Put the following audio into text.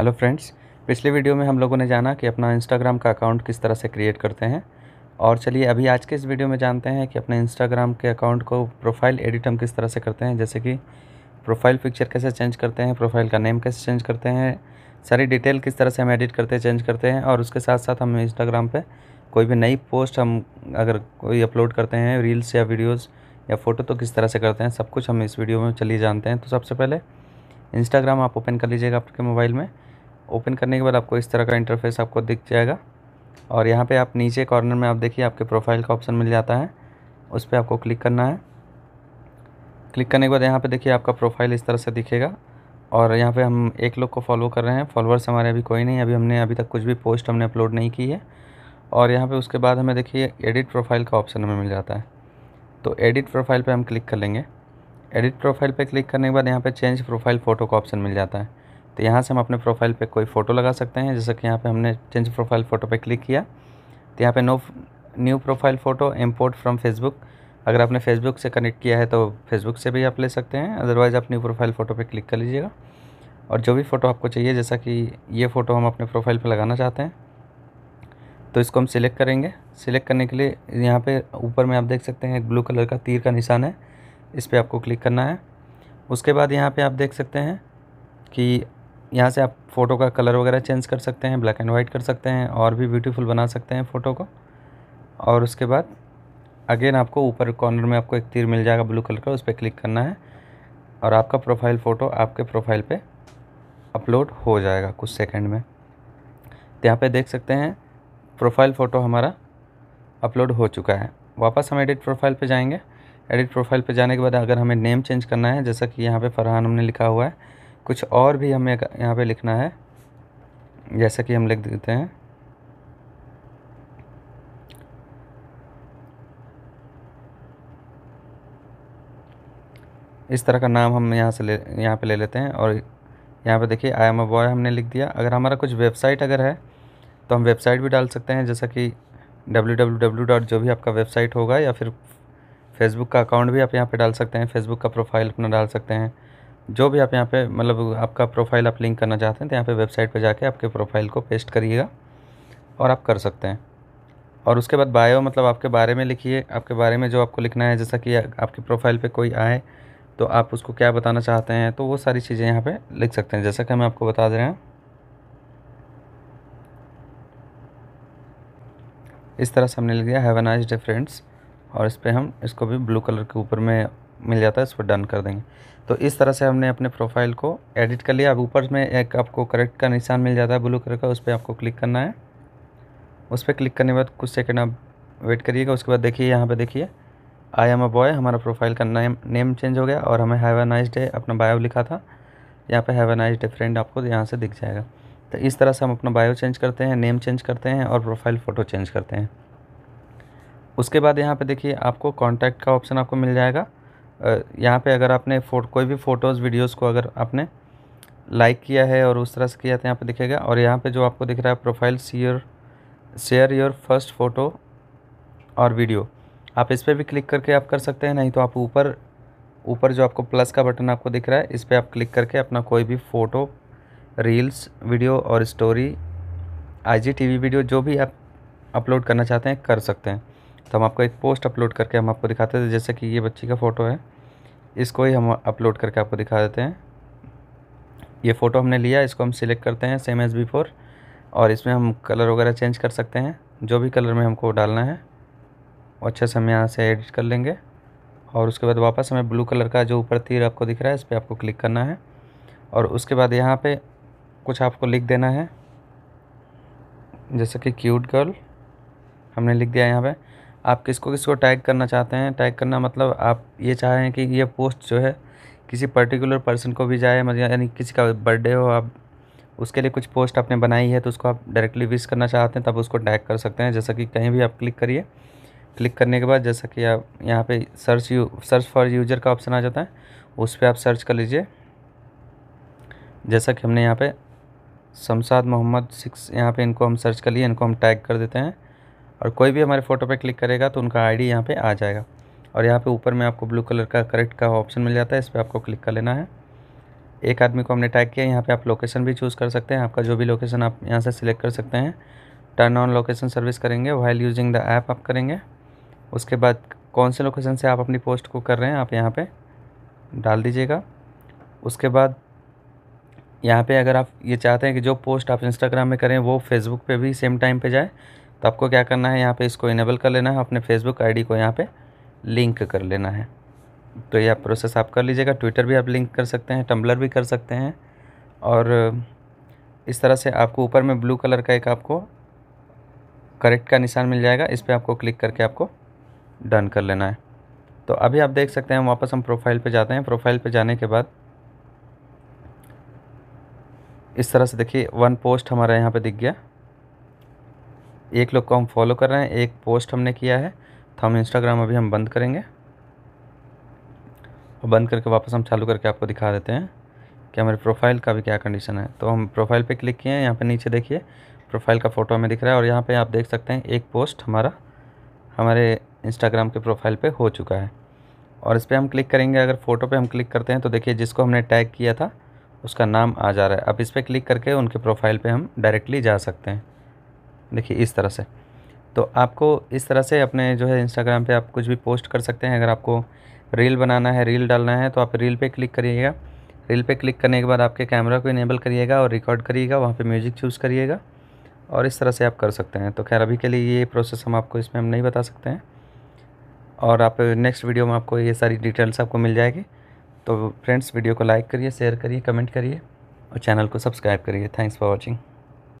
hello friends पिछले video में हम लोगों ने जाना कि अपना इंस्टाग्राम का अकाउंट किस तरह से क्रिएट करते हैं और चलिए अभी आज के इस वीडियो में जानते हैं कि अपने इंस्टाग्राम के अकाउंट को प्रोफाइल एडिट हम किस तरह से करते हैं जैसे कि प्रोफाइल पिक्चर कैसे चेंज करते हैं प्रोफाइल का नेम कैसे चेंज करते हैं सारी डिटेल किस तरह से हम एडिट करते हैं चेंज करते हैं और उसके साथ साथ हम इंस्टाग्राम पर कोई भी नई पोस्ट हम अगर कोई अपलोड करते हैं रील्स या वीडियोज़ या फ़ोटो तो किस तरह से करते हैं सब कुछ हम इस वीडियो में चलिए जानते हैं तो सबसे पहले इंस्टाग्राम आप ओपन कर लीजिएगा आपके मोबाइल में ओपन करने के बाद आपको इस तरह का इंटरफेस आपको दिख जाएगा और यहाँ पे आप नीचे कॉर्नर में आप देखिए आपके प्रोफाइल का ऑप्शन मिल जाता है उस पर आपको क्लिक करना है क्लिक करने के बाद यहाँ पे देखिए आपका प्रोफाइल इस तरह से दिखेगा और यहाँ पे हम एक लोग को फॉलो कर रहे हैं फॉलोअर्स हमारे अभी कोई नहीं अभी हमने अभी तक कुछ भी पोस्ट हमने अपलोड नहीं की है और यहाँ पर उसके बाद हमें देखिए एडिट प्रोफाइल का ऑप्शन हमें मिल जाता है तो एडिट प्रोफाइल पर हम क्लिक कर लेंगे एडिट प्रोफाइल पर क्लिक करने के बाद यहाँ पर चेंज प्रोफाइल फ़ोटो का ऑप्शन मिल जाता है तो यहाँ से हम अपने प्रोफाइल पे कोई फ़ोटो लगा सकते हैं जैसे कि यहाँ पे हमने चेंज प्रोफाइल फ़ोटो पे क्लिक किया तो यहाँ पे no new profile photo import from Facebook अगर आपने फेसबुक से कनेक्ट किया है तो फेसबुक से भी आप ले सकते हैं अदरवाइज़ आप न्यू प्रोफाइल फ़ोटो पर क्लिक कर लीजिएगा और जो भी फ़ोटो आपको चाहिए जैसा कि ये फ़ोटो हम अपने प्रोफाइल पर लगाना चाहते हैं तो इसको हम सिलेक्ट करेंगे सिलेक्ट करने के लिए यहाँ पे ऊपर में आप देख सकते हैं ब्लू कलर का तीर का निशान है इस पर आपको क्लिक करना है उसके बाद यहाँ पे आप देख सकते हैं कि यहाँ से आप फ़ोटो का कलर वगैरह चेंज कर सकते हैं ब्लैक एंड वाइट कर सकते हैं और भी ब्यूटीफुल बना सकते हैं फ़ोटो को और उसके बाद अगेन आपको ऊपर कॉर्नर में आपको एक तीर मिल जाएगा ब्लू कलर का उस पर क्लिक करना है और आपका प्रोफाइल फ़ोटो आपके प्रोफाइल पे अपलोड हो जाएगा कुछ सेकंड में तो यहाँ पर देख सकते हैं प्रोफाइल फ़ोटो हमारा अपलोड हो चुका है वापस हम एडिट प्रोफाइल पर जाएंगे एडिट प्रोफाइल पर जाने के बाद अगर हमें नेम चेंज करना है जैसा कि यहाँ पे फरहान हमने लिखा हुआ है कुछ और भी हमें यहाँ पे लिखना है जैसा कि हम लिख देते हैं इस तरह का नाम हम यहाँ से ले यहाँ पे ले लेते हैं और यहाँ पे देखिए आई एम अ बॉय हमने लिख दिया अगर हमारा कुछ वेबसाइट अगर है तो हम वेबसाइट भी डाल सकते हैं जैसा कि डब्ल्यू डब्ल्यू डब्ल्यू डॉट जो भी आपका वेबसाइट होगा या फिर फेसबुक का अकाउंट भी आप यहाँ पे डाल सकते हैं फेसबुक का प्रोफाइल अपना डाल सकते हैं जो भी आप यहाँ पे मतलब आपका प्रोफाइल आप लिंक करना चाहते हैं तो यहाँ पे वेबसाइट पे जाके आपके प्रोफाइल को पेस्ट करिएगा और आप कर सकते हैं और उसके बाद बायो मतलब आपके बारे में लिखिए आपके बारे में जो आपको लिखना है जैसा कि आपकी प्रोफाइल पे कोई आए तो आप उसको क्या बताना चाहते हैं तो वो सारी चीज़ें यहाँ पे लिख सकते हैं जैसा कि हम आपको बता दे रहे हैं इस तरह से हमने लिख दिया हैव नाइस डे फ्रेंड्स और इस पर हम इसको भी ब्लू कलर के ऊपर में मिल जाता है इस पर डन कर देंगे तो इस तरह से हमने अपने प्रोफाइल को एडिट कर लिया अब ऊपर में एक आपको करेक्ट का निशान मिल जाता है ब्लू कलर का उस पर आपको क्लिक करना है उस पर क्लिक करने के बाद कुछ सेकंड आप वेट करिएगा उसके बाद देखिए यहाँ पे देखिए आई एम अ बॉय हमारा प्रोफाइल का नेम नेम चेंज हो गया और हमें हैव अ नाइस डे अपना बायो लिखा था यहाँ पे have a nice day friend आपको यहाँ से दिख जाएगा तो इस तरह से हम अपना बायो चेंज करते हैं नेम चेंज करते हैं और प्रोफाइल फ़ोटो चेंज करते हैं उसके बाद यहाँ पे देखिए आपको कॉन्टैक्ट का ऑप्शन आपको मिल जाएगा यहाँ पे अगर आपने फोट कोई भी फ़ोटोज़ वीडियोस को अगर आपने लाइक किया है और उस तरह से किया तो यहाँ पे दिखेगा और यहाँ पे जो आपको दिख रहा है profile share share your first photo और वीडियो आप इस पर भी क्लिक करके आप कर सकते हैं नहीं तो आप ऊपर ऊपर जो आपको प्लस का बटन आपको दिख रहा है इस पर आप क्लिक करके अपना कोई भी फ़ोटो रील्स वीडियो और स्टोरी आई जी वीडियो जो भी आप अपलोड करना चाहते हैं कर सकते हैं तो हम आपको एक पोस्ट अपलोड करके हम आपको दिखाते थे जैसे कि ये बच्ची का फ़ोटो है इसको ही हम अपलोड करके आपको दिखा देते हैं ये फ़ोटो हमने लिया इसको हम सिलेक्ट करते हैं सेम एज़ बिफोर और इसमें हम कलर वगैरह चेंज कर सकते हैं जो भी कलर में हमको डालना है वो अच्छे से हम यहाँ से एडिट कर लेंगे और उसके बाद वापस हमें ब्लू कलर का जो ऊपर तीर आपको दिख रहा है इस पर आपको क्लिक करना है और उसके बाद यहाँ पे कुछ आपको लिख देना है जैसे कि क्यूट गर्ल हमने लिख दिया यहाँ पे आप किसको किसको टैग करना चाहते हैं टैग करना मतलब आप ये चाह रहे हैं कि ये पोस्ट जो है किसी पर्टिकुलर पर्सन को भी जाए मतलब यानी किसी का बर्थडे हो आप उसके लिए कुछ पोस्ट आपने बनाई है तो उसको आप डायरेक्टली विश करना चाहते हैं तब उसको टैग कर सकते हैं जैसा कि कहीं भी आप क्लिक करिए क्लिक करने के बाद जैसा कि आप यहाँ पर search you search for user का ऑप्शन आ जाता है उस पर आप सर्च कर लीजिए जैसा कि हमने यहाँ पर शमसाद मोहम्मद सिक्स यहाँ पे इनको हम सर्च कर लिए इनको हम टैग कर देते हैं और कोई भी हमारे फ़ोटो पर क्लिक करेगा तो उनका डी यहाँ पे आ जाएगा और यहाँ पर ऊपर में आपको ब्लू कलर का करेक्ट का ऑप्शन मिल जाता है इस पर आपको क्लिक कर लेना है एक आदमी को हमने टैग किया यहाँ पे आप लोकेशन भी चूज़ कर सकते हैं आपका जो भी लोकेशन आप यहाँ से सिलेक्ट कर सकते हैं टर्न ऑन लोकेशन सर्विस करेंगे वाइल यूजिंग द ऐप आप करेंगे उसके बाद कौन से लोकेशन से आप अपनी पोस्ट को कर रहे हैं आप यहाँ पर डाल दीजिएगा उसके बाद यहाँ पे अगर आप ये चाहते हैं कि जो पोस्ट आप इंस्टाग्राम में करें वो फेसबुक पर भी सेम टाइम पर जाए तो आपको क्या करना है यहाँ पे इसको इनेबल कर लेना है अपने फेसबुक आईडी को यहाँ पे लिंक कर लेना है तो यह प्रोसेस आप कर लीजिएगा ट्विटर भी आप लिंक कर सकते हैं टम्बलर भी कर सकते हैं और इस तरह से आपको ऊपर में ब्लू कलर का एक आपको करेक्ट का निशान मिल जाएगा इस पर आपको क्लिक करके आपको डन कर लेना है तो अभी आप देख सकते हैं वापस हम प्रोफाइल पे जाते हैं प्रोफाइल पे जाने के बाद इस तरह से देखिए वन पोस्ट हमारा यहाँ पे दिख गया एक लोग को हम फॉलो कर रहे हैं एक पोस्ट हमने किया है तो हम इंस्टाग्राम अभी हम बंद करेंगे और बंद करके वापस हम चालू करके आपको दिखा देते हैं कि हमारे प्रोफाइल का भी क्या कंडीशन है तो हम प्रोफाइल पे क्लिक किए हैं यहाँ पे नीचे देखिए प्रोफाइल का फ़ोटो हमें दिख रहा है और यहाँ पे आप देख सकते हैं एक पोस्ट हमारा हमारे इंस्टाग्राम के प्रोफाइल पे हो चुका है और इस पर हम क्लिक करेंगे अगर फ़ोटो पे हम क्लिक करते हैं तो देखिए जिसको हमने टैग किया था उसका नाम आ जा रहा है अब इस पर क्लिक करके उनके प्रोफाइल पर हम डायरेक्टली जा सकते हैं देखिए इस तरह से तो आपको इस तरह से अपने जो है इंस्टाग्राम पे आप कुछ भी पोस्ट कर सकते हैं अगर आपको रील बनाना है रील डालना है तो आप रील पे क्लिक करिएगा रील पे क्लिक करने के बाद आपके कैमरा को इनेबल करिएगा और रिकॉर्ड करिएगा वहाँ पे म्यूज़िक चूज़ करिएगा और इस तरह से आप कर सकते हैं तो खैर अभी के लिए ये प्रोसेस हम आपको इसमें हम नहीं बता सकते हैं और आप नेक्स्ट वीडियो में आपको ये सारी डिटेल्स आपको मिल जाएगी तो फ्रेंड्स वीडियो को लाइक करिए शेयर करिए कमेंट करिए और चैनल को सब्सक्राइब करिए थैंक्स फॉर वॉचिंग